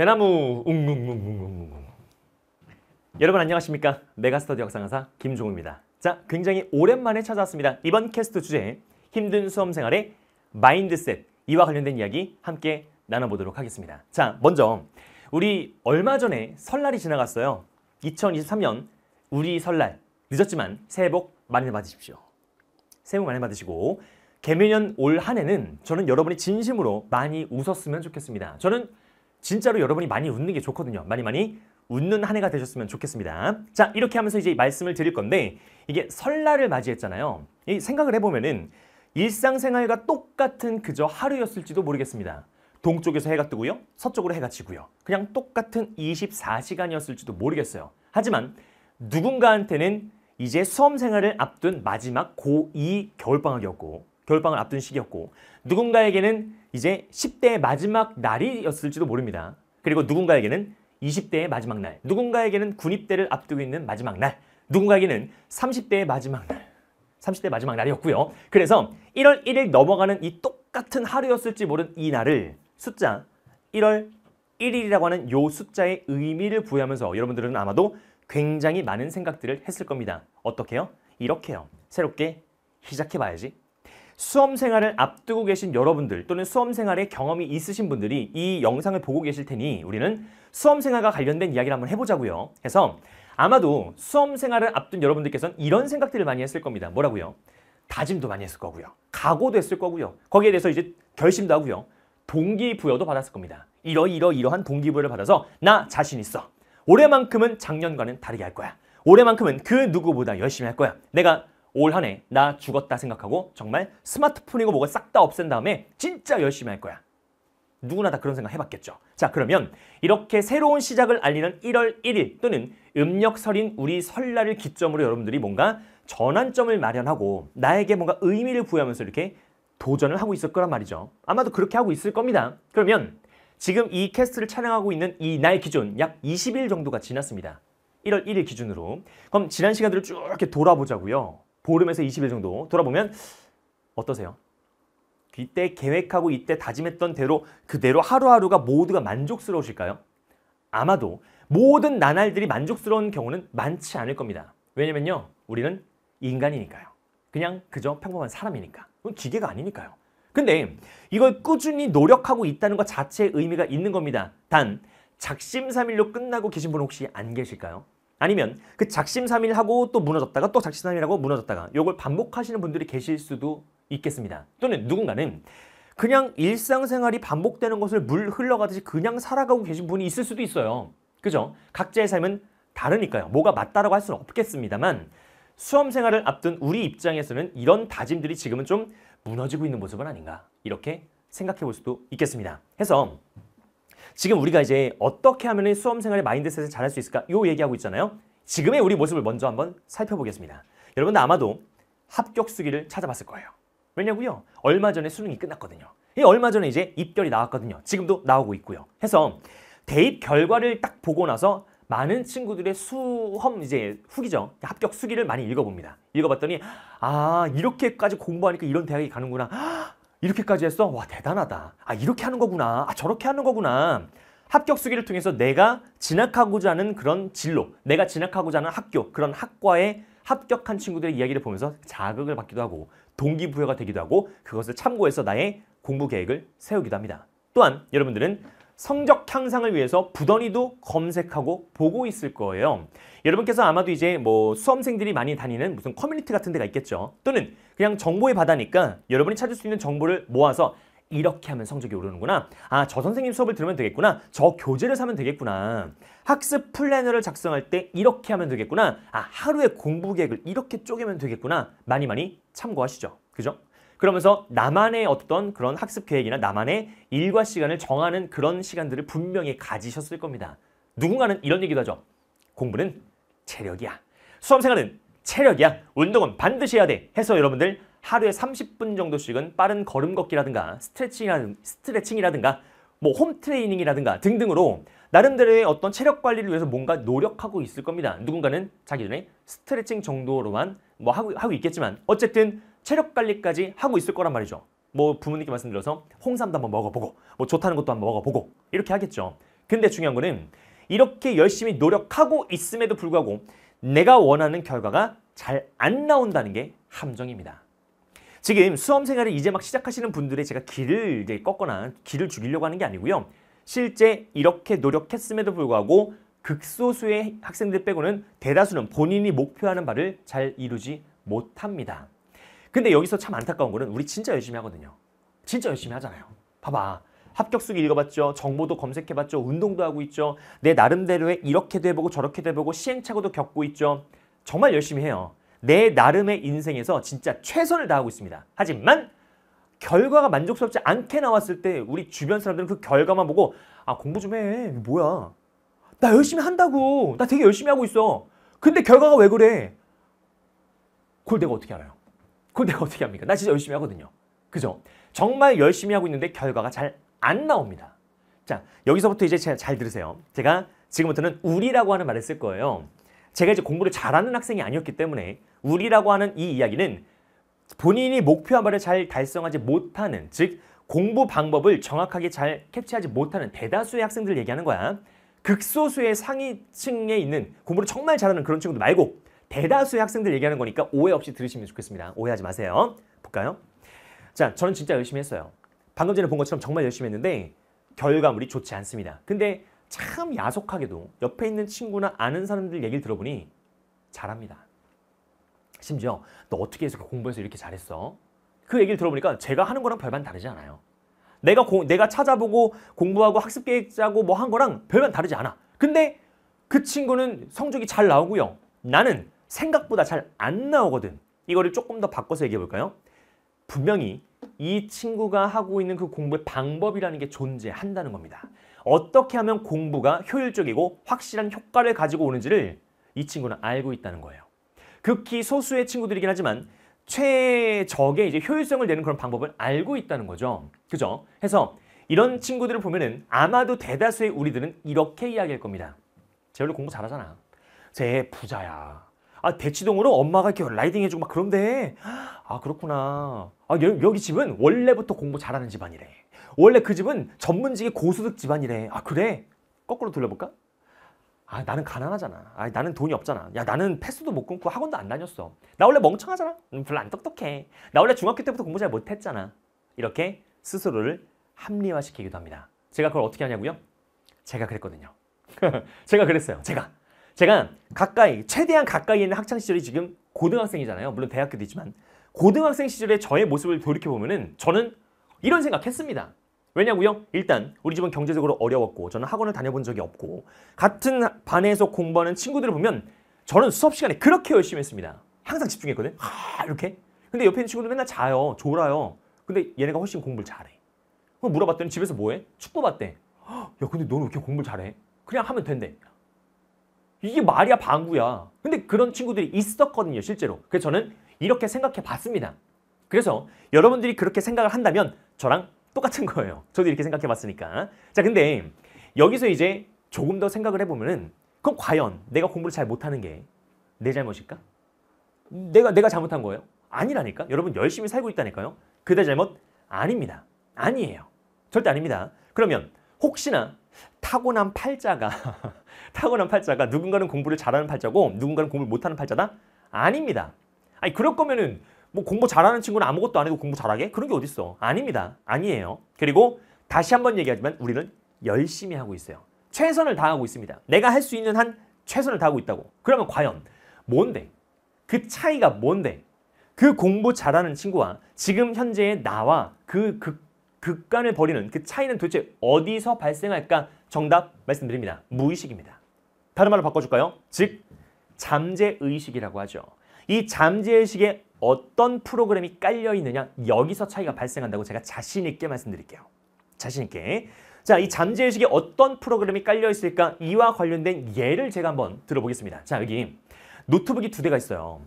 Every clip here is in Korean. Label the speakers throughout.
Speaker 1: 대나무 웅웅웅웅웅웅 여러분 안녕하십니까 메가스터디 역상강사 김종우입니다 자 굉장히 오랜만에 찾아왔습니다 이번 캐스트 주제 힘든 수험생활의 마인드셋 이와 관련된 이야기 함께 나눠보도록 하겠습니다 자 먼저 우리 얼마 전에 설날이 지나갔어요 2023년 우리 설날 늦었지만 새해 복 많이 받으십시오 새해 복 많이 받으시고 개미년올한 해는 저는 여러분이 진심으로 많이 웃었으면 좋겠습니다 저는 진짜로 여러분이 많이 웃는 게 좋거든요. 많이 많이 웃는 한 해가 되셨으면 좋겠습니다. 자, 이렇게 하면서 이제 말씀을 드릴 건데 이게 설날을 맞이했잖아요. 이 생각을 해보면은 일상생활과 똑같은 그저 하루였을지도 모르겠습니다. 동쪽에서 해가 뜨고요. 서쪽으로 해가 지고요. 그냥 똑같은 24시간이었을지도 모르겠어요. 하지만 누군가한테는 이제 수험생활을 앞둔 마지막 고2 겨울방학이었고 겨울방을 학 앞둔 시기였고 누군가에게는 이제 10대의 마지막 날이었을지도 모릅니다. 그리고 누군가에게는 20대의 마지막 날, 누군가에게는 군입대를 앞두고 있는 마지막 날, 누군가에게는 30대의 마지막 날, 30대 의 마지막 날이었고요. 그래서 1월 1일 넘어가는 이 똑같은 하루였을지 모른 이 날을 숫자 1월 1일이라고 하는 요 숫자의 의미를 부여하면서 여러분들은 아마도 굉장히 많은 생각들을 했을 겁니다. 어떻게요? 이렇게요. 새롭게 시작해봐야지. 수험생활을 앞두고 계신 여러분들 또는 수험생활에 경험이 있으신 분들이 이 영상을 보고 계실 테니 우리는 수험생활과 관련된 이야기를 한번 해보자고요. 해서 아마도 수험생활을 앞둔 여러분들께서는 이런 생각들을 많이 했을 겁니다. 뭐라고요? 다짐도 많이 했을 거고요. 각오도 했을 거고요. 거기에 대해서 이제 결심도 하고요. 동기부여도 받았을 겁니다. 이러이러이러한 동기부여를 받아서 나 자신 있어. 올해만큼은 작년과는 다르게 할 거야. 올해만큼은 그 누구보다 열심히 할 거야. 내가 올한해나 죽었다 생각하고 정말 스마트폰이고 뭐가 싹 다 없앤 다음에 진짜 열심히 할 거야. 누구나 다 그런 생각 해봤겠죠. 자 그러면 이렇게 새로운 시작을 알리는 1월 1일 또는 음력설인 우리 설날을 기점으로 여러분들이 뭔가 전환점을 마련하고 나에게 뭔가 의미를 부여하면서 이렇게 도전을 하고 있을 거란 말이죠. 아마도 그렇게 하고 있을 겁니다. 그러면 지금 이 캐스트를 촬영하고 있는 이 날 기준 약 20일 정도가 지났습니다. 1월 1일 기준으로. 그럼 지난 시간들을 쭉 이렇게 돌아보자고요. 보름에서 20일 정도 돌아보면 어떠세요? 이때 계획하고 이때 다짐했던 대로 그대로 하루하루가 모두가 만족스러우실까요? 아마도 모든 나날들이 만족스러운 경우는 많지 않을 겁니다. 왜냐면요. 우리는 인간이니까요. 그냥 그저 평범한 사람이니까. 기계가 아니니까요. 근데 이걸 꾸준히 노력하고 있다는 것 자체의 의미가 있는 겁니다. 단, 작심삼일로 끝나고 계신 분 혹시 안 계실까요? 아니면 그 작심삼일하고 또 무너졌다가 또 작심삼일하고 무너졌다가 요걸 반복하시는 분들이 계실 수도 있겠습니다. 또는 누군가는 그냥 일상생활이 반복되는 것을 물 흘러가듯이 그냥 살아가고 계신 분이 있을 수도 있어요. 그죠? 각자의 삶은 다르니까요. 뭐가 맞다라고 할 수는 없겠습니다만 수험 생활을 앞둔 우리 입장에서는 이런 다짐들이 지금은 좀 무너지고 있는 모습은 아닌가 이렇게 생각해 볼 수도 있겠습니다. 해서 지금 우리가 이제 어떻게 하면 수험생활의 마인드셋을 잘할 수 있을까? 요 얘기하고 있잖아요. 지금의 우리 모습을 먼저 한번 살펴보겠습니다. 여러분들 아마도 합격 수기를 찾아봤을 거예요. 왜냐고요? 얼마 전에 수능이 끝났거든요. 이 얼마 전에 이제 입결이 나왔거든요. 지금도 나오고 있고요. 해서 대입 결과를 딱 보고 나서 많은 친구들의 수험 이제 후기죠. 합격 수기를 많이 읽어봅니다. 읽어봤더니 아 이렇게까지 공부하니까 이런 대학이 가는구나. 이렇게까지 했어? 와 대단하다. 아 이렇게 하는 거구나. 아 저렇게 하는 거구나. 합격 수기를 통해서 내가 진학하고자 하는 그런 진로, 내가 진학하고자 하는 학교, 그런 학과에 합격한 친구들의 이야기를 보면서 자극을 받기도 하고 동기부여가 되기도 하고 그것을 참고해서 나의 공부 계획을 세우기도 합니다. 또한 여러분들은 성적 향상을 위해서 부더니도 검색하고 보고 있을 거예요. 여러분께서 아마도 이제 뭐 수험생들이 많이 다니는 무슨 커뮤니티 같은 데가 있겠죠. 또는 그냥 정보의 바다니까 여러분이 찾을 수 있는 정보를 모아서 이렇게 하면 성적이 오르는구나. 아, 저 선생님 수업을 들으면 되겠구나. 저 교재를 사면 되겠구나. 학습 플래너를 작성할 때 이렇게 하면 되겠구나. 아, 하루의 공부 계획을 이렇게 쪼개면 되겠구나. 많이 많이 참고하시죠. 그죠? 그러면서 나만의 어떤 그런 학습 계획이나 나만의 일과 시간을 정하는 그런 시간들을 분명히 가지셨을 겁니다. 누군가는 이런 얘기도 하죠. 공부는 체력이야. 수험생활은 체력이야. 운동은 반드시 해야 돼. 해서 여러분들 하루에 30분 정도씩은 빠른 걸음 걷기라든가 스트레칭이라든, 가뭐 홈트레이닝이라든가 등등으로 나름대로의 어떤 체력 관리를 위해서 뭔가 노력하고 있을 겁니다. 누군가는 자기 전에 스트레칭 정도로만 뭐 하고, 하고 있겠지만 어쨌든 체력 관리까지 하고 있을 거란 말이죠. 뭐 부모님께 말씀드려서 홍삼도 한번 먹어보고 뭐 좋다는 것도 한번 먹어보고 이렇게 하겠죠. 근데 중요한 거는 이렇게 열심히 노력하고 있음에도 불구하고 내가 원하는 결과가 잘 안 나온다는 게 함정입니다. 지금 수험생활을 이제 막 시작하시는 분들의 제가 길을 이제 꺾거나 길을 죽이려고 하는 게 아니고요. 실제 이렇게 노력했음에도 불구하고 극소수의 학생들 빼고는 대다수는 본인이 목표하는 바를 잘 이루지 못합니다. 근데 여기서 참 안타까운 거는 우리 진짜 열심히 하거든요. 진짜 열심히 하잖아요. 봐봐. 합격수기 읽어봤죠. 정보도 검색해봤죠. 운동도 하고 있죠. 내 나름대로의 이렇게도 해보고 저렇게도 해보고 시행착오도 겪고 있죠. 정말 열심히 해요. 내 나름의 인생에서 진짜 최선을 다하고 있습니다. 하지만 결과가 만족스럽지 않게 나왔을 때 우리 주변 사람들은 그 결과만 보고 아 공부 좀 해. 뭐야. 나 열심히 한다고. 나 되게 열심히 하고 있어. 근데 결과가 왜 그래? 그걸 내가 어떻게 알아요? 그걸 내가 어떻게 합니까? 나 진짜 열심히 하거든요. 그죠? 정말 열심히 하고 있는데 결과가 잘 안 나옵니다. 자, 여기서부터 이제 잘, 들으세요. 제가 지금부터는 우리라고 하는 말을 쓸 거예요. 제가 이제 공부를 잘하는 학생이 아니었기 때문에 우리라고 하는 이 이야기는 본인이 목표한 말을 잘 달성하지 못하는 즉 공부 방법을 정확하게 잘 캡치하지 못하는 대다수의 학생들 얘기하는 거야. 극소수의 상위층에 있는 공부를 정말 잘하는 그런 친구들 말고 대다수의 학생들 얘기하는 거니까 오해 없이 들으시면 좋겠습니다. 오해하지 마세요. 볼까요? 자, 저는 진짜 열심히 했어요. 방금 전에 본 것처럼 정말 열심히 했는데 결과물이 좋지 않습니다. 근데 참 야속하게도 옆에 있는 친구나 아는 사람들 얘기를 들어보니 잘합니다. 심지어 너 어떻게 해서 공부해서 이렇게 잘했어? 그 얘기를 들어보니까 제가 하는 거랑 별반 다르지 않아요. 내가 고, 내가 찾아보고 공부하고 학습 계획 짜고 뭐 한 거랑 별반 다르지 않아. 근데 그 친구는 성적이 잘 나오고요. 나는 생각보다 잘 안 나오거든. 이거를 조금 더 바꿔서 얘기해 볼까요? 분명히 이 친구가 하고 있는 그 공부의 방법이라는 게 존재한다는 겁니다. 어떻게 하면 공부가 효율적이고 확실한 효과를 가지고 오는지를 이 친구는 알고 있다는 거예요. 극히 소수의 친구들이긴 하지만 최적의 이제 효율성을 내는 그런 방법을 알고 있다는 거죠. 그죠? 해서 이런 친구들을 보면은 아마도 대다수의 우리들은 이렇게 이야기할 겁니다. 제 원래 공부 잘하잖아. 제 부자야. 아 대치동으로 엄마가 이렇게 라이딩 해주고 막 그런데 아 그렇구나 아 여, 기 집은 원래부터 공부 잘하는 집안이래 원래 그 집은 전문직의 고소득 집안이래 아 그래 거꾸로 돌려볼까 아 나는 가난하잖아 아 나는 돈이 없잖아 야 나는 패스도 못 끊고 학원도 안 다녔어 나 원래 멍청하잖아 음, 별로 안 똑똑해 나 원래 중학교 때부터 공부 잘 못했잖아 이렇게 스스로를 합리화시키기도 합니다 제가 그걸 어떻게 하냐고요 제가 그랬거든요 제가 그랬어요 제가 제가 가까이 최대한 가까이 있는 학창 시절이 지금 고등학생이잖아요. 물론 대학교도 있지만 고등학생 시절의 저의 모습을 돌이켜 보면은 저는 이런 생각했습니다. 왜냐고요? 일단 우리 집은 경제적으로 어려웠고 저는 학원을 다녀본 적이 없고 같은 반에서 공부하는 친구들을 보면 저는 수업 시간에 그렇게 열심히 했습니다. 항상 집중했거든. 하 이렇게. 근데 옆에 있는 친구들 맨날 자요, 졸아요. 근데 얘네가 훨씬 공부를 잘해. 그럼 물어봤더니 집에서 뭐해? 축구 봤대. 야 근데 너는 왜 이렇게 공부를 잘해? 그냥 하면 된대. 이게 말이야 방구야. 근데 그런 친구들이 있었거든요 실제로. 그래서 저는 이렇게 생각해 봤습니다. 그래서 여러분들이 그렇게 생각을 한다면 저랑 똑같은 거예요. 저도 이렇게 생각해 봤으니까. 자 근데 여기서 이제 조금 더 생각을 해보면은 그럼 과연 내가 공부를 잘 못하는 게 내 잘못일까? 내가 내가 잘못한 거예요? 아니라니까. 여러분 열심히 살고 있다니까요. 그대 잘못 아닙니다. 아니에요. 절대 아닙니다. 그러면 혹시나 타고난 팔자가 타고난 팔자가 누군가는 공부를 잘하는 팔자고 누군가는 공부를 못하는 팔자다? 아닙니다. 아니 그럴 거면은 뭐 공부 잘하는 친구는 아무것도 안 해도 공부 잘하게? 그런 게 어딨어. 아닙니다. 아니에요. 그리고 다시 한번 얘기하지만 우리는 열심히 하고 있어요. 최선을 다하고 있습니다. 내가 할 수 있는 한 최선을 다하고 있다고. 그러면 과연 뭔데? 그 차이가 뭔데? 그 공부 잘하는 친구와 지금 현재의 나와 그, 그 극간을 벌이는 그 차이는 도대체 어디서 발생할까? 정답 말씀드립니다. 무의식입니다. 다른 말로 바꿔줄까요? 즉, 잠재의식이라고 하죠. 이 잠재의식에 어떤 프로그램이 깔려 있느냐 여기서 차이가 발생한다고 제가 자신 있게 말씀드릴게요. 자신 있게. 자, 이 잠재의식에 어떤 프로그램이 깔려 있을까? 이와 관련된 예를 제가 한번 들어보겠습니다. 자, 여기 노트북이 두 대가 있어요.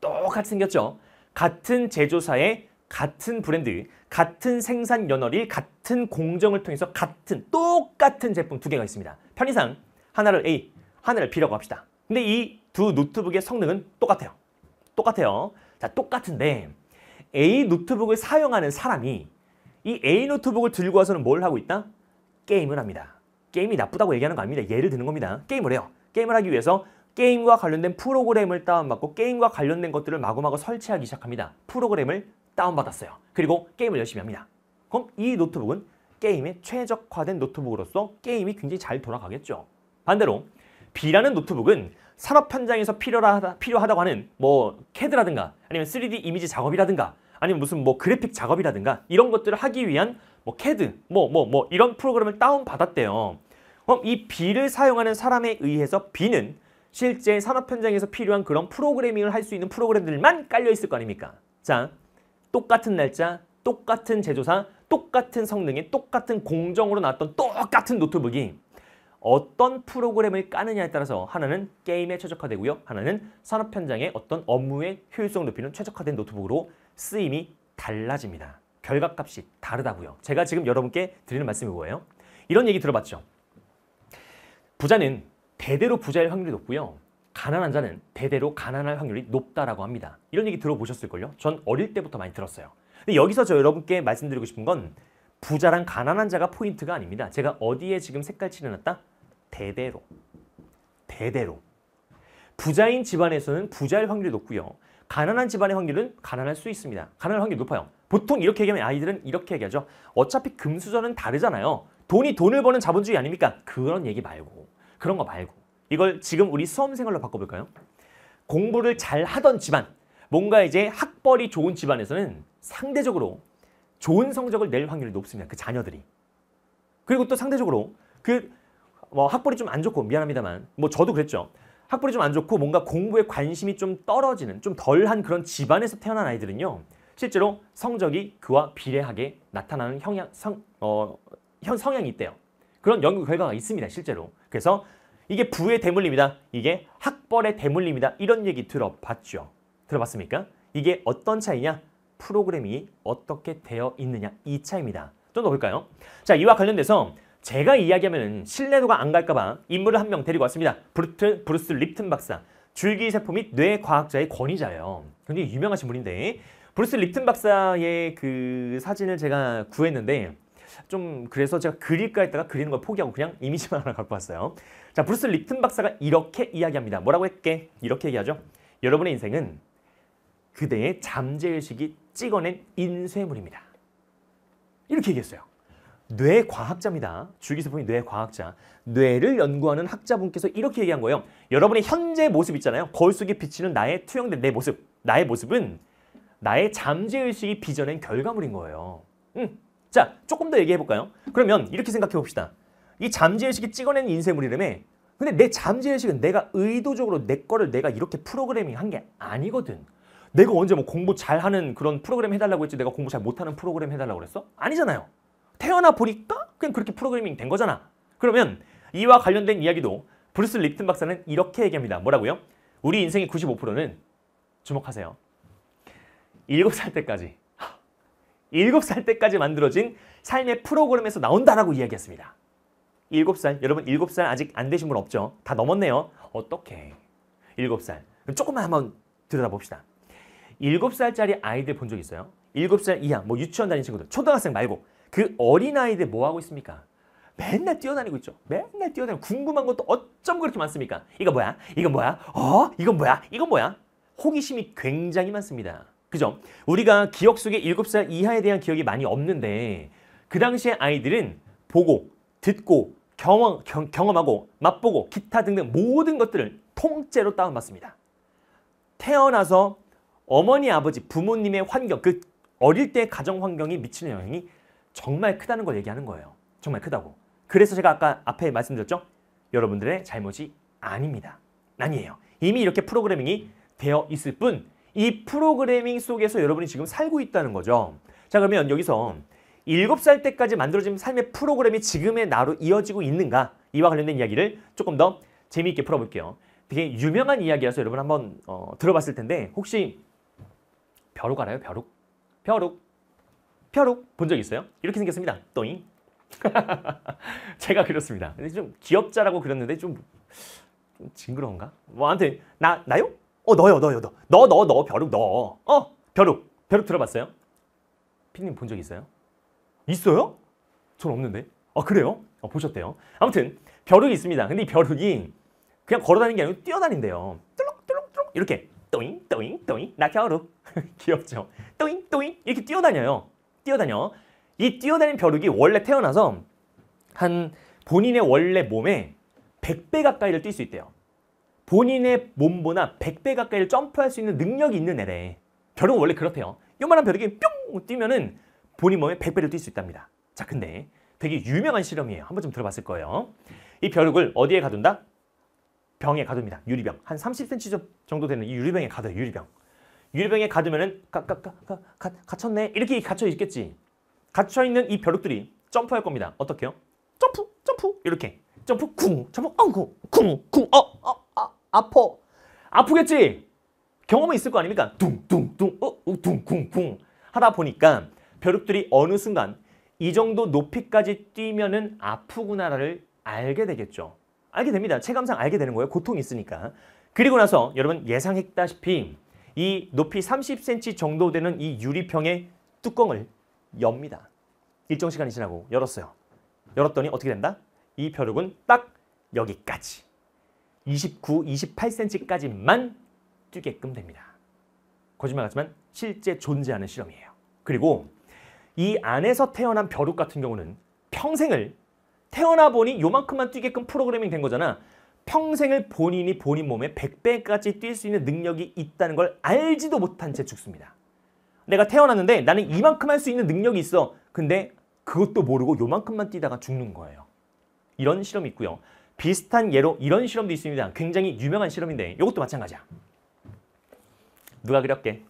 Speaker 1: 똑같이 생겼죠? 같은 제조사의 같은 브랜드, 같은 생산 연월일 같은 공정을 통해서 같은 똑같은 제품 두 개가 있습니다. 편의상 하나를 A, 하나를 B라고 합시다. 근데 이 두 노트북의 성능은 똑같아요. 똑같아요. 자, 똑같은데 A 노트북을 사용하는 사람이 이 A 노트북을 들고 와서는 뭘 하고 있다? 게임을 합니다. 게임이 나쁘다고 얘기하는 거 아닙니다. 예를 드는 겁니다. 게임을 해요. 게임을 하기 위해서 게임과 관련된 프로그램을 다운받고 게임과 관련된 것들을 마구마구 설치하기 시작합니다. 프로그램을 다운받았어요. 그리고 게임을 열심히 합니다. 그럼 이 노트북은 게임에 최적화된 노트북으로서 게임이 굉장히 잘 돌아가겠죠. 반대로 B라는 노트북은 산업 현장에서 필요하다, 필요하다고 하는 뭐 CAD라든가 아니면 3D 이미지 작업이라든가 아니면 무슨 뭐 그래픽 작업이라든가 이런 것들을 하기 위한 뭐 CAD 뭐뭐뭐 뭐, 뭐 이런 프로그램을 다운받았대요. 그럼 이 B를 사용하는 사람에 의해서 B는 실제 산업 현장에서 필요한 그런 프로그래밍을 할 수 있는 프로그램들만 깔려 있을 거 아닙니까? 자, 똑같은 날짜, 똑같은 제조사, 똑같은 성능에 똑같은 공정으로 나왔던 똑같은 노트북이 어떤 프로그램을 까느냐에 따라서 하나는 게임에 최적화되고요. 하나는 산업 현장의 어떤 업무의 효율성 높이는 최적화된 노트북으로 쓰임이 달라집니다. 결과값이 다르다고요. 제가 지금 여러분께 드리는 말씀이 뭐예요? 이런 얘기 들어봤죠. 부자는 대대로 부자일 확률이 높고요. 가난한 자는 대대로 가난할 확률이 높다라고 합니다. 이런 얘기 들어보셨을걸요? 전 어릴 때부터 많이 들었어요. 근데 여기서 저 여러분께 말씀드리고 싶은 건 부자랑 가난한 자가 포인트가 아닙니다. 제가 어디에 지금 색깔 칠해놨다? 대대로. 대대로. 부자인 집안에서는 부자일 확률이 높고요. 가난한 집안의 확률은 가난할 수 있습니다. 가난할 확률이 높아요. 보통 이렇게 얘기하면 아이들은 이렇게 얘기하죠. 어차피 금수저는 다르잖아요. 돈이 돈을 버는 자본주의 아닙니까? 그런 얘기 말고. 그런 거 말고. 이걸 지금 우리 수험생활로 바꿔볼까요? 공부를 잘 하던 집안, 뭔가 이제 학벌이 좋은 집안에서는 상대적으로 좋은 성적을 낼 확률이 높습니다. 그 자녀들이. 그리고 또 상대적으로 그 뭐 학벌이 좀 안 좋고 미안합니다만 뭐 저도 그랬죠. 학벌이 좀 안 좋고 뭔가 공부에 관심이 좀 떨어지는 좀 덜한 그런 집안에서 태어난 아이들은요. 실제로 성적이 그와 비례하게 나타나는 형향 성, 어, 현 성향이 있대요. 그런 연구 결과가 있습니다. 실제로. 그래서 이게 부의 대물림이다. 이게 학벌의 대물림이다. 이런 얘기 들어봤죠. 들어봤습니까? 이게 어떤 차이냐? 프로그램이 어떻게 되어 있느냐 이 차이입니다. 좀 더 볼까요? 자, 이와 관련돼서 제가 이야기하면 신뢰도가 안 갈까봐 인물을 한 명 데리고 왔습니다. 브루트, 브루스 립튼 박사. 줄기세포 및 뇌과학자의 권위자예요. 굉장히 유명하신 분인데 브루스 립튼 박사의 그 사진을 제가 구했는데 좀 그래서 제가 그릴까 했다가 그리는 걸 포기하고 그냥 이미지만 하나 갖고 왔어요. 자, 브루스 립튼 박사가 이렇게 이야기합니다. 뭐라고 했게? 이렇게 얘기하죠. 여러분의 인생은 그대의 잠재의식이 찍어낸 인쇄물입니다. 이렇게 얘기했어요. 뇌과학자입니다. 줄기세포인 뇌과학자. 뇌를 연구하는 학자분께서 이렇게 얘기한 거예요. 여러분의 현재 모습 있잖아요. 거울 속에 비치는 나의 투영된 내 모습. 나의 모습은 나의 잠재의식이 빚어낸 결과물인 거예요. 응. 자, 조금 더 얘기해 볼까요? 그러면 이렇게 생각해 봅시다. 이 잠재의식이 찍어낸 인쇄물이라며 근데 내 잠재의식은 내가 의도적으로 내 거를 내가 이렇게 프로그래밍 한게 아니거든. 내가 언제 뭐 공부 잘하는 그런 프로그램 해달라고 했지 내가 공부 잘 못하는 프로그램 해달라고 그랬어? 아니잖아요. 태어나 보니까 그냥 그렇게 프로그래밍 된 거잖아. 그러면 이와 관련된 이야기도 브루스 립튼 박사는 이렇게 얘기합니다. 뭐라고요? 우리 인생의 95%는 주목하세요. 7살 때까지 7살 때까지 만들어진 삶의 프로그램에서 나온다라고 이야기했습니다. 7살, 여러분 7살 아직 안 되신 분 없죠? 다 넘었네요. 어떻게 7살. 조금만 한번 들여다봅시다. 7살짜리 아이들 본 적 있어요? 7살 이하, 뭐 유치원 다니는 친구들, 초등학생 말고 그 어린아이들 뭐 하고 있습니까? 맨날 뛰어다니고 있죠. 맨날 뛰어다니고 궁금한 것도 어쩜 그렇게 많습니까? 이거 뭐야? 이거 뭐야? 어? 이건 뭐야? 이건 뭐야? 호기심이 굉장히 많습니다. 그죠? 우리가 기억 속에 7살 이하에 대한 기억이 많이 없는데 그 당시에 아이들은 보고, 듣고, 경험, 경, 험하고 맛보고, 기타 등등 모든 것들을 통째로 다운받습니다. 태어나서 어머니, 아버지, 부모님의 환경, 그 어릴 때 가정 환경이 미치는 영향이 정말 크다는 걸 얘기하는 거예요. 정말 크다고. 그래서 제가 아까 앞에 말씀드렸죠? 여러분들의 잘못이 아닙니다. 아니에요. 이미 이렇게 프로그래밍이 되어 있을 뿐이 프로그래밍 속에서 여러분이 지금 살고 있다는 거죠. 자 그러면 여기서 7살 때까지 만들어진 삶의 프로그램이 지금의 나로 이어지고 있는가 이와 관련된 이야기를 조금 더 재미있게 풀어볼게요. 되게 유명한 이야기라서 여러분 한번 어, 들어봤을 텐데 혹시 벼룩 알아요? 벼룩? 벼룩? 벼룩 본 적 있어요? 이렇게 생겼습니다. 또잉. 제가 그렸습니다. 근데 좀 귀엽자라고 그렸는데 좀, 좀 징그러운가? 뭐 아무튼 나 나요? 어, 너요, 너요, 너. 너, 너, 너, 벼룩, 너. 어, 벼룩. 벼룩 들어봤어요? 피디님 본 적 있어요? 있어요? 전 없는데. 아, 그래요? 어, 보셨대요. 아무튼, 벼룩이 있습니다. 근데 이 벼룩이 그냥 걸어다니는 게 아니고 뛰어다닌대요. 뚜룩뚜룩뚜룩 이렇게 또잉 또잉 또잉 나 겨루 귀엽죠? 또잉 또잉 이렇게 뛰어다녀요. 뛰어다녀. 이 뛰어다니는 벼룩이 원래 태어나서 한 본인의 원래 몸에 100배 가까이를 뛸 수 있대요. 본인의 몸보다 100배 가까이 점프할 수 있는 능력이 있는 애래. 벼룩은 원래 그렇대요. 요만한 벼룩이 뿅 뛰면은 본인 몸에 100배를 뛸 수 있답니다. 자, 근데 되게 유명한 실험이에요. 한 번쯤 들어봤을 거예요. 이 벼룩을 어디에 가둔다? 병에 가둡니다. 유리병. 한 30cm 정도 되는 이 유리병에 가둬요. 유리병. 유리병에 가두면은 가, 가, 가, 가, 가, 갇혔네. 이렇게 갇혀 있겠지. 갇혀 있는 이 벼룩들이 점프할 겁니다. 어떻게요? 점프, 점프 이렇게. 점프 쿵, 점프 엉쿵, 쿵, 쿵, 어, 어, 아퍼. 아프겠지? 경험이 있을 거 아닙니까? 둥둥둥, 어, 어, 둥쿵쿵 하다 보니까 벼룩들이 어느 순간 이 정도 높이까지 뛰면은 아프구나를 알게 되겠죠. 알게 됩니다. 체감상 알게 되는 거예요. 고통이 있으니까. 그리고 나서 여러분 예상했다시피 이 높이 30cm 정도 되는 이 유리병의 뚜껑을 엽니다. 일정 시간이 지나고 열었어요. 열었더니 어떻게 된다? 이 벼룩은 딱 여기까지. 29, 28cm까지만 뛰게끔 됩니다. 거짓말 같지만 실제 존재하는 실험이에요. 그리고 이 안에서 태어난 벼룩 같은 경우는 평생을 태어나 보니 요만큼만 뛰게끔 프로그래밍 된 거잖아. 평생을 본인이 본인 몸에 100배까지 뛸 수 있는 능력이 있다는 걸 알지도 못한 채 죽습니다. 내가 태어났는데 나는 이만큼 할 수 있는 능력이 있어. 근데 그것도 모르고 요만큼만 뛰다가 죽는 거예요. 이런 실험이 있고요. 비슷한 예로 이런 실험도 있습니다. 굉장히 유명한 실험인데 이것도 마찬가지야. 누가 그렸게?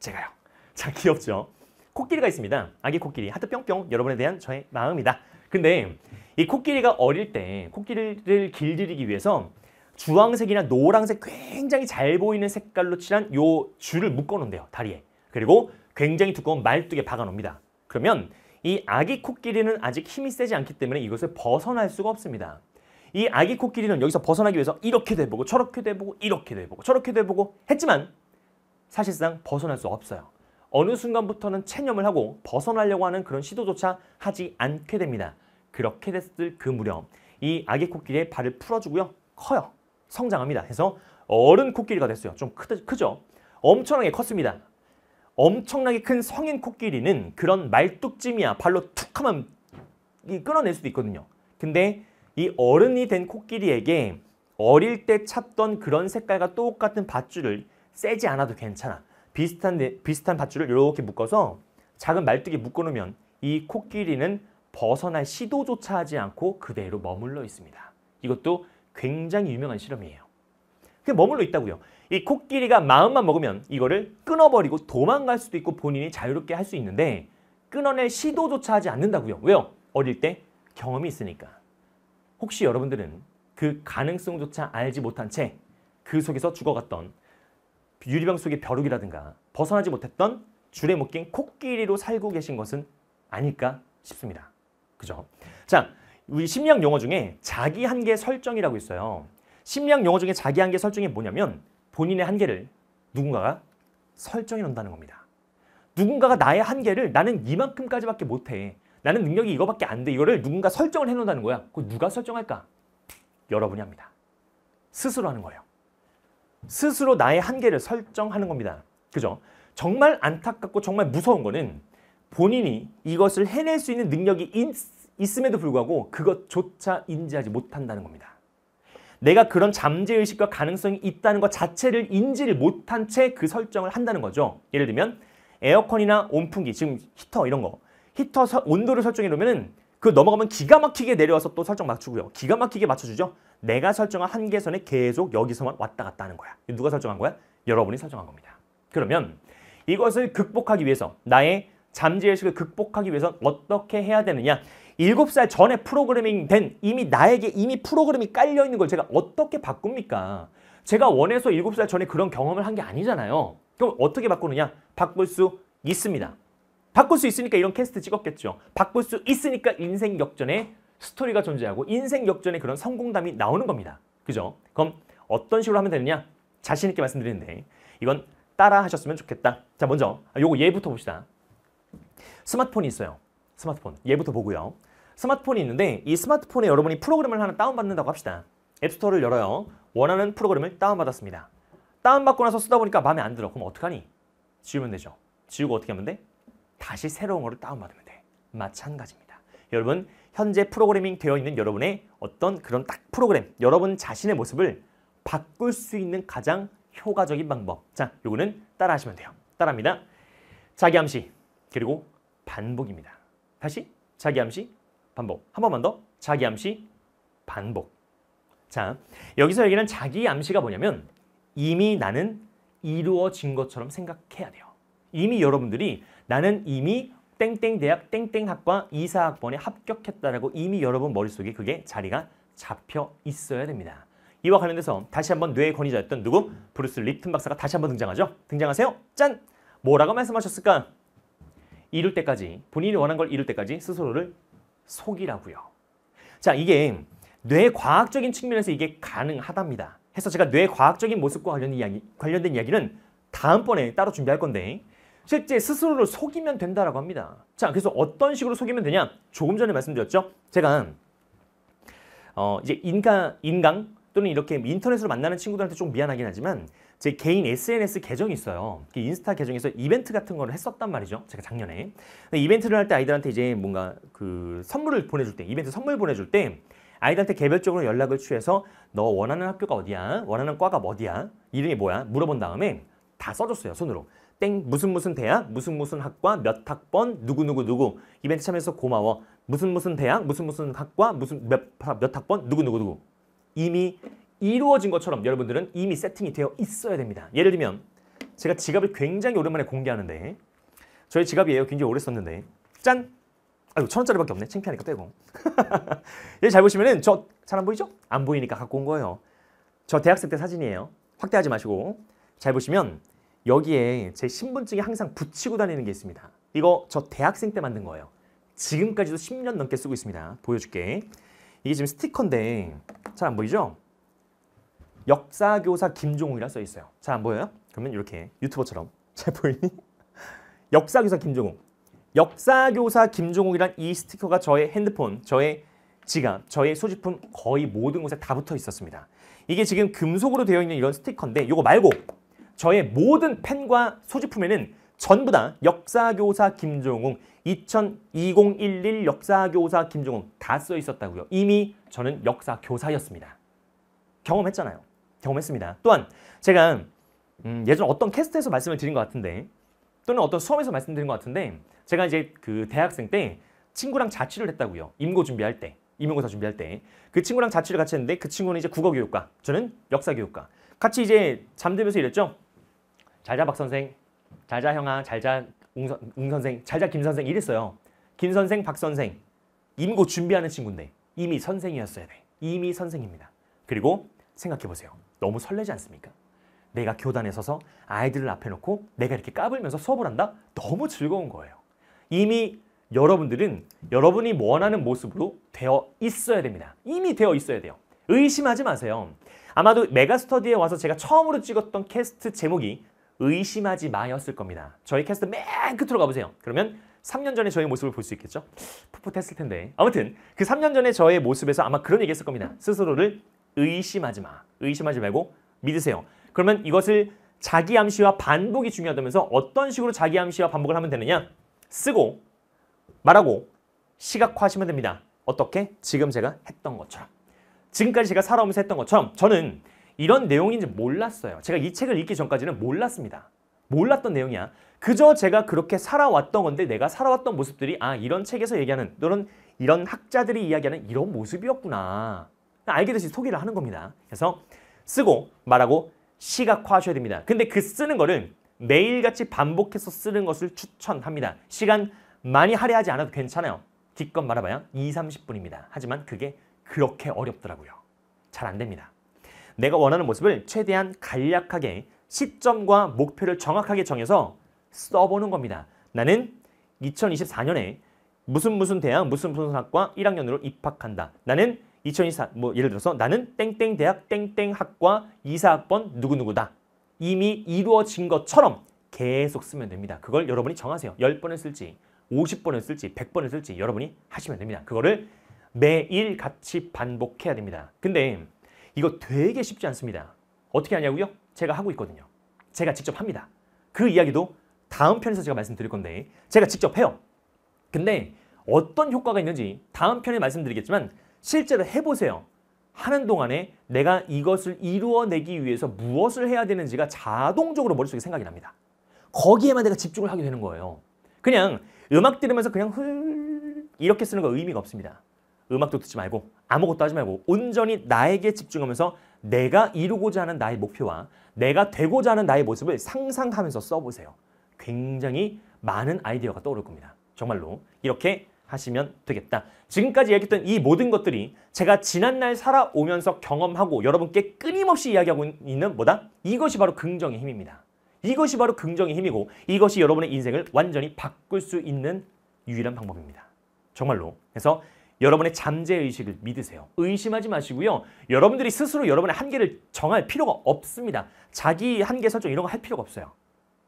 Speaker 1: 제가요. 자, 귀엽죠? 코끼리가 있습니다. 아기 코끼리. 하트 뿅뿅 여러분에 대한 저의 마음이다. 근데 이 코끼리가 어릴 때 코끼리를 길들이기 위해서 주황색이나 노란색 굉장히 잘 보이는 색깔로 칠한 요 줄을 묶어놓은대요 다리에. 그리고 굉장히 두꺼운 말뚝에 박아놓습니다. 그러면 이 아기 코끼리는 아직 힘이 세지 않기 때문에 이것을 벗어날 수가 없습니다. 이 아기 코끼리는 여기서 벗어나기 위해서 이렇게 돼보고 저렇게 돼보고 이렇게 돼보고 저렇게 돼보고 했지만 사실상 벗어날 수 없어요. 어느 순간부터는 체념을 하고 벗어나려고 하는 그런 시도조차 하지 않게 됩니다. 그렇게 됐을 그 무렵 이 아기 코끼리의 발을 풀어주고요. 커요. 성장합니다. 해서 어른 코끼리가 됐어요. 좀 크, 크죠? 엄청나게 컸습니다. 엄청나게 큰 성인 코끼리는 그런 말뚝짐이야 발로 툭 하면 끊어낼 수도 있거든요. 근데 이 어른이 된 코끼리에게 어릴 때 찾던 그런 색깔과 똑같은 밧줄을 세지 않아도 괜찮아. 비슷한, 비슷한 밧줄을 이렇게 묶어서 작은 말뚝에 묶어놓으면 이 코끼리는 벗어날 시도조차 하지 않고 그대로 머물러 있습니다. 이것도 굉장히 유명한 실험이에요. 그냥 머물러 있다고요. 이 코끼리가 마음만 먹으면 이거를 끊어버리고 도망갈 수도 있고 본인이 자유롭게 할 수 있는데 끊어낼 시도조차 하지 않는다고요. 왜요? 어릴 때 경험이 있으니까. 혹시 여러분들은 그 가능성조차 알지 못한 채 그 속에서 죽어갔던 유리병 속의 벼룩이라든가 벗어나지 못했던 줄에 묶인 코끼리로 살고 계신 것은 아닐까 싶습니다. 그죠? 자, 우리 심리학 용어 중에 자기 한계 설정이라고 있어요. 심리학 용어 중에 자기 한계 설정이 뭐냐면 본인의 한계를 누군가가 설정해 놓는다는 겁니다. 누군가가 나의 한계를 나는 이만큼까지밖에 못해. 나는 능력이 이거밖에 안 돼. 이거를 누군가 설정을 해놓는다는 거야. 그 누가 설정할까? 여러분이 합니다. 스스로 하는 거예요. 스스로 나의 한계를 설정하는 겁니다. 그죠? 정말 안타깝고 정말 무서운 거는 본인이 이것을 해낼 수 있는 능력이 있, 음에도 불구하고 그것조차 인지하지 못한다는 겁니다. 내가 그런 잠재의식과 가능성이 있다는 것 자체를 인지를 못한 채 그 설정을 한다는 거죠. 예를 들면 에어컨이나 온풍기, 지금 히터 이런 거 히터 서, 온도를 설정해 놓으면그 넘어가면 기가 막히게 내려와서 또 설정 맞추고요. 기가 막히게 맞춰주죠. 내가 설정한 한계선에 계속 여기서만 왔다 갔다 하는 거야. 누가 설정한 거야? 여러분이 설정한 겁니다. 그러면 이것을 극복하기 위해서 나의 잠재의식을 극복하기 위해서 어떻게 해야 되느냐 일곱 살 전에 프로그래밍 된 이미 나에게 이미 프로그램이 깔려있는 걸 제가 어떻게 바꿉니까? 제가 원해서 일곱 살 전에 그런 경험을 한 게 아니잖아요. 그럼 어떻게 바꾸느냐? 바꿀 수 있습니다. 바꿀 수 있으니까 이런 캐스트 찍었겠죠. 바꿀 수 있으니까 인생 역전의 스토리가 존재하고 인생 역전의 그런 성공담이 나오는 겁니다. 그죠? 그럼 어떤 식으로 하면 되느냐? 자신 있게 말씀드리는데 이건 따라 하셨으면 좋겠다. 자, 먼저 요거 얘부터 봅시다. 스마트폰이 있어요. 스마트폰. 얘부터 보고요. 스마트폰이 있는데 이 스마트폰에 여러분이 프로그램을 하나 다운받는다고 합시다. 앱스토어를 열어요. 원하는 프로그램을 다운받았습니다. 다운받고 나서 쓰다 보니까 마음에 안 들어. 그럼 어떡하니? 지우면 되죠. 지우고 어떻게 하면 돼? 다시 새로운 거를 다운받으면 돼. 마찬가지입니다. 여러분 현재 프로그래밍 되어 있는 여러분의 어떤 그런 딱 프로그램, 여러분 자신의 모습을 바꿀 수 있는 가장 효과적인 방법. 자, 요거는 따라하시면 돼요. 따라합니다. 자기암시 그리고 반복입니다. 다시 자기암시 반복. 한 번만 더 자기암시 반복. 자, 여기서 얘기는 자기암시가 뭐냐면 이미 나는 이루어진 것처럼 생각해야 돼요. 이미 여러분들이 나는 이미 땡땡 대학 땡땡 학과 이사학번에 합격했다라고 이미 여러분 머릿속에 그게 자리가 잡혀 있어야 됩니다. 이와 관련돼서 다시 한번 뇌의 권위자였던 누구? 브루스 립튼 박사가 다시 한번 등장하죠. 등장하세요. 짠! 뭐라고 말씀하셨을까? 이룰 때까지, 본인이 원한 걸 이룰 때까지 스스로를 속이라고요. 자, 이게 뇌 과학적인 측면에서 이게 가능하답니다. 해서 제가 뇌 과학적인 모습과 관련된, 이야기, 관련된 이야기는 다음번에 따로 준비할 건데 실제 스스로를 속이면 된다라고 합니다. 자, 그래서 어떤 식으로 속이면 되냐? 조금 전에 말씀드렸죠. 제가 어, 이제 인강, 인강 또는 이렇게 인터넷으로 만나는 친구들한테 좀 미안하긴 하지만 제 개인 SNS 계정이 있어요. 그 인스타 계정에서 이벤트 같은 거를 했었단 말이죠. 제가 작년에. 이벤트를 할 때 아이들한테 이제 뭔가 그 선물을 보내줄 때, 이벤트 선물 보내줄 때 아이들한테 개별적으로 연락을 취해서 너 원하는 학교가 어디야? 원하는 과가 어디야? 이름이 뭐야? 물어본 다음에 다 써줬어요, 손으로. 땡 무슨 무슨 대학 무슨 무슨 학과 몇 학번 누구 누구 누구 이벤트 참여해서 고마워 무슨 무슨 대학 무슨 무슨 학과 무슨 몇, 몇 학번 누구 누구 누구 이미 이루어진 것처럼 여러분들은 이미 세팅이 되어 있어야 됩니다. 예를 들면 제가 지갑을 굉장히 오랜만에 공개하는데 저희 지갑이에요. 굉장히 오래 썼는데 짠! 아유 천 원짜리밖에 없네. 창피하니까 빼고. 얘잘 예, 보시면은 저잘안 보이죠? 안 보이니까 갖고 온 거예요. 저 대학생 때 사진이에요. 확대하지 마시고 잘 보시면 여기에 제 신분증에 항상 붙이고 다니는 게 있습니다. 이거 저 대학생 때 만든 거예요. 지금까지도 10년 넘게 쓰고 있습니다. 보여줄게. 이게 지금 스티커인데 잘 안 보이죠? 역사교사 김종욱이라 써 있어요. 잘 안 보여요? 그러면 이렇게 유튜버처럼 잘 보이니? 역사교사 김종욱. 역사교사 김종욱이란 이 스티커가 저의 핸드폰, 저의 지갑, 저의 소지품 거의 모든 곳에 다 붙어 있었습니다. 이게 지금 금속으로 되어 있는 이런 스티커인데 이거 말고 저의 모든 펜과 소지품에는 전부 다 역사교사 김종웅 2021 0 1 역사교사 김종웅 다 써 있었다고요. 이미 저는 역사교사였습니다. 경험했잖아요. 경험했습니다. 또한 제가 음, 예전 어떤 캐스트에서 말씀을 드린 것 같은데 또는 어떤 수업에서 말씀드린 것 같은데 제가 이제 그 대학생 때 친구랑 자취를 했다고요. 임고 준비할 때, 임용고사 준비할 때 그 친구랑 자취를 같이 했는데 그 친구는 이제 국어교육과, 저는 역사교육과 같이 이제 잠들면서 일했죠. 잘자 박 선생, 잘자 형아, 잘자 웅, 선, 웅생 잘자 김 선생 이랬어요. 김 선생, 박 선생 임고 준비하는 친구인데 이미 선생이었어야 돼. 이미 선생입니다. 그리고 생각해보세요. 너무 설레지 않습니까? 내가 교단에 서서 아이들을 앞에 놓고 내가 이렇게 까불면서 수업을 한다? 너무 즐거운 거예요. 이미 여러분들은 여러분이 원하는 모습으로 되어 있어야 됩니다. 이미 되어 있어야 돼요. 의심하지 마세요. 아마도 메가스터디에 와서 제가 처음으로 찍었던 캐스트 제목이 의심하지 마였을 겁니다. 저희 캐스트 맨 끝으로 가보세요. 그러면 3년 전에 저의 모습을 볼 수 있겠죠? 풋풋했을 텐데. 아무튼 그 3년 전에 저의 모습에서 아마 그런 얘기했을 겁니다. 스스로를 의심하지 마. 의심하지 말고 믿으세요. 그러면 이것을 자기 암시와 반복이 중요하다면서 어떤 식으로 자기 암시와 반복을 하면 되느냐? 쓰고 말하고 시각화하시면 됩니다. 어떻게? 지금 제가 했던 것처럼. 지금까지 제가 살아오면서 했던 것처럼 저는 이런 내용인지 몰랐어요. 제가 이 책을 읽기 전까지는 몰랐습니다. 몰랐던 내용이야. 그저 제가 그렇게 살아왔던 건데 내가 살아왔던 모습들이 아 이런 책에서 얘기하는 이런 이런 학자들이 이야기하는 이런 모습이었구나. 알게 되시 소개를 하는 겁니다. 그래서 쓰고 말하고 시각화하셔야 됩니다. 근데 그 쓰는 거를 매일같이 반복해서 쓰는 것을 추천합니다. 시간 많이 할애하지 않아도 괜찮아요. 기껏 말아봐야 2, 30분입니다. 하지만 그게 그렇게 어렵더라고요. 잘 안 됩니다. 내가 원하는 모습을 최대한 간략하게 시점과 목표를 정확하게 정해서 써보는 겁니다. 나는 2024년에 무슨 무슨 대학 무슨 무슨 학과 1학년으로 입학한다. 나는 2024 뭐 예를 들어서 나는 땡땡 대학 땡땡 학과 24학번 누구누구다. 이미 이루어진 것처럼 계속 쓰면 됩니다. 그걸 여러분이 정하세요. 10번을 쓸지 50번을 쓸지 100번을 쓸지 여러분이 하시면 됩니다. 그거를 매일 같이 반복해야 됩니다. 근데 이거 되게 쉽지 않습니다. 어떻게 하냐고요? 제가 하고 있거든요. 제가 직접 합니다. 그 이야기도 다음 편에서 제가 말씀드릴 건데 제가 직접 해요. 근데 어떤 효과가 있는지 다음 편에 말씀드리겠지만 실제로 해보세요. 하는 동안에 내가 이것을 이루어내기 위해서 무엇을 해야 되는지가 자동적으로 머릿속에 생각이 납니다. 거기에만 내가 집중을 하게 되는 거예요. 그냥 음악 들으면서 그냥 흘 이렇게 쓰는 거 의미가 없습니다. 음악도 듣지 말고 아무것도 하지 말고 온전히 나에게 집중하면서 내가 이루고자 하는 나의 목표와 내가 되고자 하는 나의 모습을 상상하면서 써보세요. 굉장히 많은 아이디어가 떠오를 겁니다. 정말로 이렇게 하시면 되겠다. 지금까지 얘기했던 이 모든 것들이 제가 지난날 살아오면서 경험하고 여러분께 끊임없이 이야기하고 있는 뭐다? 이것이 바로 긍정의 힘입니다. 이것이 바로 긍정의 힘이고 이것이 여러분의 인생을 완전히 바꿀 수 있는 유일한 방법입니다. 정말로. 그래서 여러분의 잠재의식을 믿으세요. 의심하지 마시고요. 여러분들이 스스로 여러분의 한계를 정할 필요가 없습니다. 자기 한계 설정 이런 거 할 필요가 없어요.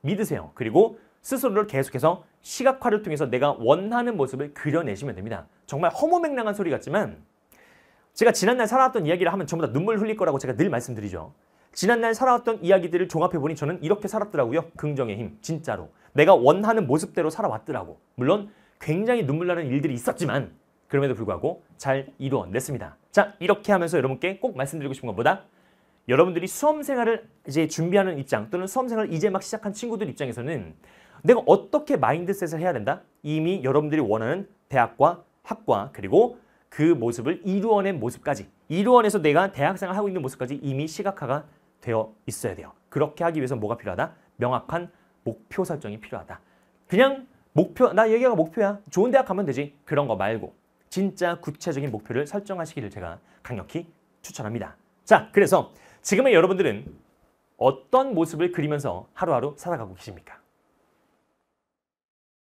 Speaker 1: 믿으세요. 그리고 스스로를 계속해서 시각화를 통해서 내가 원하는 모습을 그려내시면 됩니다. 정말 허무맹랑한 소리 같지만 제가 지난날 살아왔던 이야기를 하면 전부 다 눈물 흘릴 거라고 제가 늘 말씀드리죠. 지난날 살아왔던 이야기들을 종합해보니 저는 이렇게 살았더라고요. 긍정의 힘, 진짜로. 내가 원하는 모습대로 살아왔더라고. 물론 굉장히 눈물 나는 일들이 있었지만 그럼에도 불구하고 잘 이루어냈습니다. 자, 이렇게 하면서 여러분께 꼭 말씀드리고 싶은 것보다 여러분들이 수험생활을 이제 준비하는 입장 또는 수험생활을 이제 막 시작한 친구들 입장에서는 내가 어떻게 마인드셋을 해야 된다? 이미 여러분들이 원하는 대학과 학과 그리고 그 모습을 이루어낸 모습까지 이루어내서 내가 대학생활 하고 있는 모습까지 이미 시각화가 되어 있어야 돼요. 그렇게 하기 위해서 뭐가 필요하다? 명확한 목표 설정이 필요하다. 그냥 목표, 나 얘기가 목표야. 좋은 대학 가면 되지. 그런 거 말고 진짜 구체적인 목표를 설정하시기를 제가 강력히 추천합니다. 자, 그래서 지금의 여러분들은 어떤 모습을 그리면서 하루하루 살아가고 계십니까?